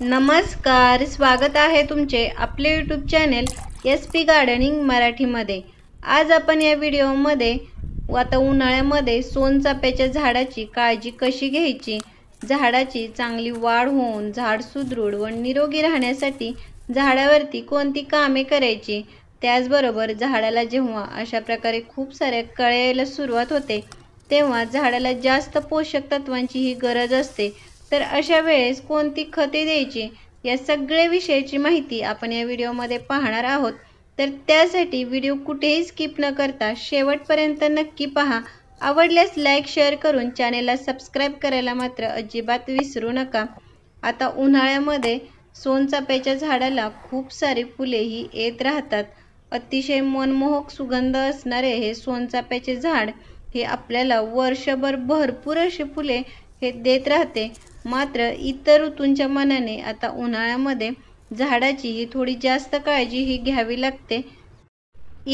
नमस्कार स्वागत आहे तुमचे आपले YouTube channel S P gardening मराठीमध्ये आज आपण या व्हिडिओमध्ये आता उन्हाळ्यामध्ये सोनचाप्याच्या झाडाची काळजी कशी घ्यायची झाडाची चांगली वाढ होऊन झाड सुदृढ व निरोगी राहण्यासाठी झाडावरती कोणती कामे करायची त्याचबरोबर झाडाला जेव्हा अशा प्रकारे खूप साऱ्या कळायला सुरुवात होते तेव्हा झाडाला जास्त पोषक तत्वांची ही गरज असते तर अशा वेळेस कोणती खते द्यायची या सगळ्या विषयाची माहिती आपण या व्हिडिओमध्ये पाहणार आहोत तर त्यासाठी व्हिडिओ कुठेही स्किप न करता शेवटपर्यंत नक्की पहा आवडल्यास लाईक शेअर करून चॅनेलला सबस्क्राईब करायला मात्र अजिबात विसरू नका आता उन्हाळ्यामध्ये सोनचाप्याच्या झाडाला खूप सारी फुले ही येत राहतात अतिशय मनमोहक सुगंध असणारे हे सोनचाप्याचे झाड हे आपल्याला वर्षभर भरपूर अशी फुले हे देत राहते मात्र इतर ऋतूंच्या मनाने आता उन्हाळ्यामध्ये झाडाची ही थोडी जास्त काळजी ही घ्यावी लागते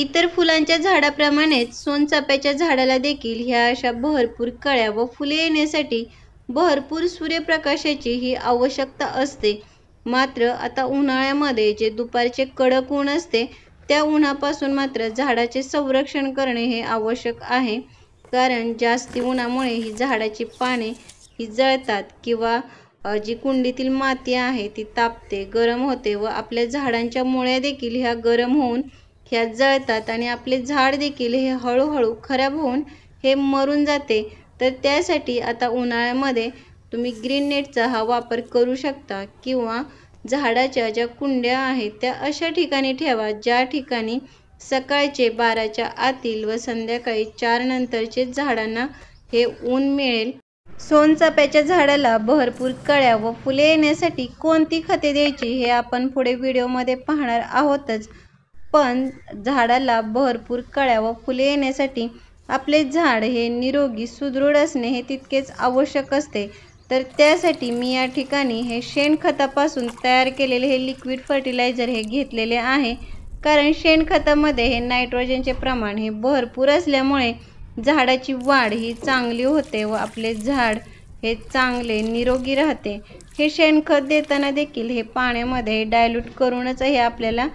इतर फुलांच्या झाडाप्रमाणेच सोनचाप्याच्या झाडाला देखील ह्या अशा भरपूर कळ्या व फुले येण्यासाठी भरपूर सूर्यप्रकाशाची ही आवश्यकता असते मात्र आता उन्हाळ्यामध्ये जे दुपारचे कडक ऊन असते त्या उन्हापासून मात्र झाडाचे संरक्षण करणे हे आवश्यक आहे कारण जास्ती उन्हामुळे ही झाडाची पाने ही जळतात किंवा जी कुंडीतील माती आहे ती तापते गरम होते व आपल्या झाडांच्या मुळ्या देखील ह्या गरम होऊन ह्या जळतात आणि आपले झाड देखील हे हळूहळू खराब होऊन हे मरून जाते तर त्यासाठी आता उन्हाळ्यामध्ये तुम्ही ग्रीन नेटचा हा वापर करू शकता किंवा झाडाच्या ज्या कुंड्या आहेत त्या अशा ठिकाणी ठेवा ज्या ठिकाणी सकाळचे बाराच्या आतील व संध्याकाळी चार नंतरचे झाडांना हे ऊन मिळेल सोनचाप्याच्या झाडाला भरपूर कळ्या व फुले येण्यासाठी कोणती खते द्यायची हे आपण पुढे व्हिडिओमध्ये पाहणार आहोतच पण झाडाला भरपूर कळ्या व फुले येण्यासाठी आपले झाड हे निरोगी सुदृढ असणे हे तितकेच आवश्यक असते तर त्यासाठी मी या ठिकाणी हे शेणखतापासून तयार केलेले हे लिक्विड फर्टिलायझर हे घेतलेले आहे कारण शेणखतामध्ये हे नायट्रोजनचे प्रमाण हे भरपूर असल्यामुळे झाडाची वाढ ही चांगली होते व आपले झाड हे चांगले निरोगी राहते हे शेणखत देताना देखील हे पाण्यामध्ये डायल्यूट करूनच हे आपल्याला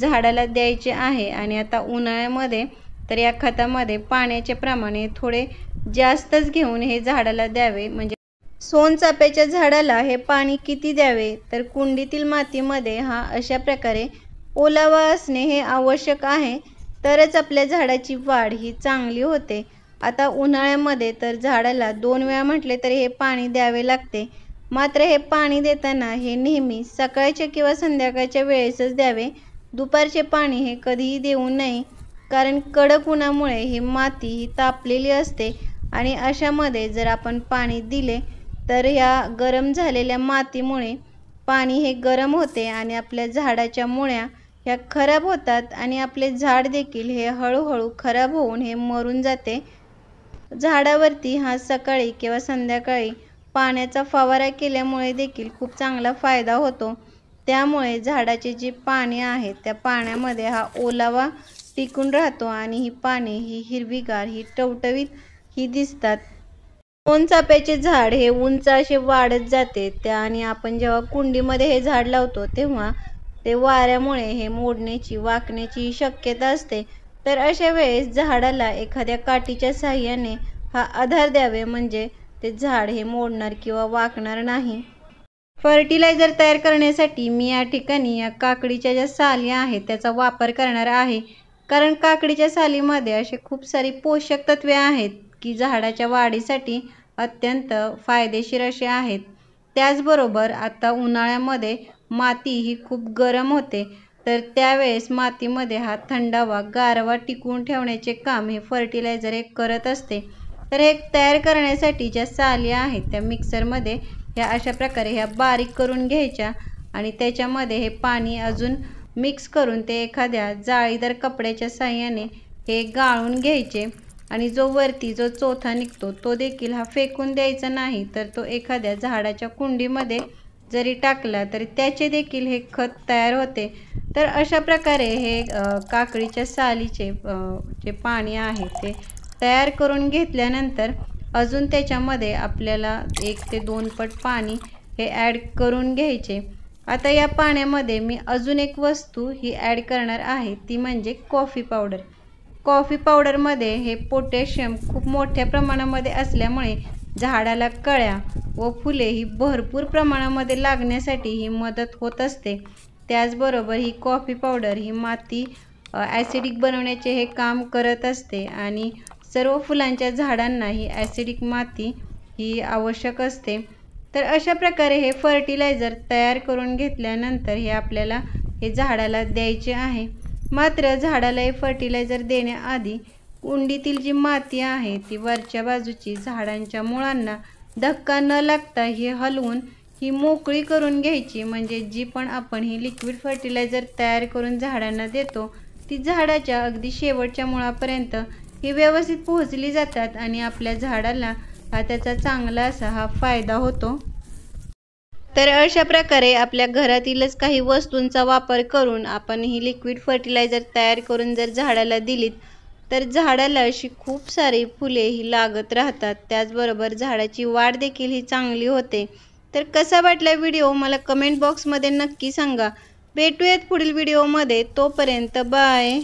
झाडाला द्यायचे आहे आणि आता उन्हाळ्यामध्ये तर या खतामध्ये पाण्याचे प्रमाण हे थोडे जास्तच घेऊन हे झाडाला द्यावे म्हणजे सोनचाप्याच्या झाडाला हे पाणी किती द्यावे तर कुंडीतील मातीमध्ये हा अशा प्रकारे ओलावा असणे हे आवश्यक आहे तरच आपल्या झाडाची वाढ ही चांगली होते आता उन्हाळ्यामध्ये तर झाडाला दोन वेळा म्हटले तरी हे पाणी द्यावे लागते मात्र हे पाणी देताना हे नेहमी सकाळच्या किंवा संध्याकाळच्या वेळेसच द्यावे दुपारचे पाणी हे कधीही देऊ नये कारण कडक उन्हामुळे ही माती ही तापलेली असते आणि अशामध्ये जर आपण पाणी दिले तर ह्या गरम झालेल्या मातीमुळे पाणी हे गरम होते आणि आपल्या झाडाच्या मुळ्या ह्या खराब होतात आणि आपले झाड देखील हे हळूहळू खराब होऊन हे मरून जाते झाडावरती हा सकाळी किंवा संध्याकाळी पाण्याचा फवारा केल्यामुळे देखील खूप चांगला फायदा होतो त्यामुळे झाडाचे जे पाने आहेत त्या पाण्यामध्ये हा ओलावा टिकून राहतो आणि ही पाने ही हिरवीगार ही टवटवीत ही दिसतात चाप्याचे झाड हे उंच असे वाढत जाते त्या आणि आपण जेव्हा कुंडीमध्ये हे झाड लावतो तेव्हा ते वाऱ्यामुळे हे मोडण्याची वाकण्याची शक्यता असते तर अशा वेळेस झाडाला एखाद्या काठीच्या साह्याने हा आधार द्यावे म्हणजे ते झाड हे मोडणार किंवा वाकणार नाही फर्टिलायझर तयार करण्यासाठी मी या ठिकाणी या काकडीच्या ज्या साली आहेत त्याचा वापर करणार आहे कारण काकडीच्या सालीमध्ये असे खूप सारी पोषक तत्वे आहेत की झाडाच्या वाढीसाठी अत्यंत फायदेशीर असे आहेत त्याचबरोबर आता उन्हाळ्यामध्ये माती ही खूप गरम होते तर त्यावेळेस मातीमध्ये हा थंडावा गारवा टिकवून ठेवण्याचे काम हे फर्टिलायझर एक करत असते तर हे तयार करण्यासाठी ज्या साली आहेत त्या मिक्सरमध्ये ह्या अशा प्रकारे ह्या बारीक करून घ्यायच्या आणि त्याच्यामध्ये हे पाणी अजून मिक्स करून ते एखाद्या जाळीदार कपड्याच्या साह्याने हे गाळून घ्यायचे आणि जो वरती जो चोथा निघतो तो देखील हा फेकून द्यायचा नाही तर तो एखाद्या झाडाच्या कुंडीमध्ये जरी टाकला तरी त्याचे देखील हे खत तयार होते तर अशा प्रकारे हे काकडीच्या सालीचे जे पाणी आहे ते तयार करून घेतल्यानंतर अजून त्याच्यामध्ये आपल्याला एक ते दोन पट पाणी हे ॲड करून घ्यायचे आता या पाण्यामध्ये मी अजून एक वस्तू ही ॲड करणार आहे ती म्हणजे कॉफी पावडर कॉफी पावडरमध्ये हे पोटॅशियम खूप मोठ्या प्रमाणामध्ये असल्यामुळे झाडाला कळ्या व फुले ही भरपूर प्रमाणामध्ये लागण्यासाठी ही मदत होत असते त्याचबरोबर ही कॉफी पावडर ही माती ॲसिडिक बनवण्याचे हे काम करत असते आणि सर्व फुलांच्या झाडांना ही ॲसिडिक माती ही आवश्यक असते तर अशा प्रकारे हे फर्टिलायझर तयार करून घेतल्यानंतर हे आपल्याला हे झाडाला द्यायचे आहे मात्र झाडाला हे फर्टिलायझर देण्याआधी कुंडीतील जी माती आहे ती वरच्या बाजूची झाडांच्या मुळांना धक्का न लागता ही हलवून ही मोकळी करून घ्यायची म्हणजे जी पण आपण ही लिक्विड फर्टिलायझर तयार करून झाडांना देतो ती झाडाच्या अगदी शेवटच्या मुळापर्यंत ही व्यवस्थित पोहोचली जातात आणि आपल्या झाडाला हा त्याचा चांगला असा हा फायदा होतो तर अशा प्रकारे आपल्या घरातीलच काही वस्तूंचा वापर करून आपण ही लिक्विड फर्टिलायझर तयार करून जर झाडाला दिलीत तर झाडाला अशी खूप सारी फुले ही लागत राहतात त्याचबरोबर झाडाची वाढ देखील ही चांगली होते तर कसा वाटला व्हिडिओ मला कमेंट बॉक्समध्ये नक्की सांगा भेटूयात पुढील व्हिडिओमध्ये तोपर्यंत बाय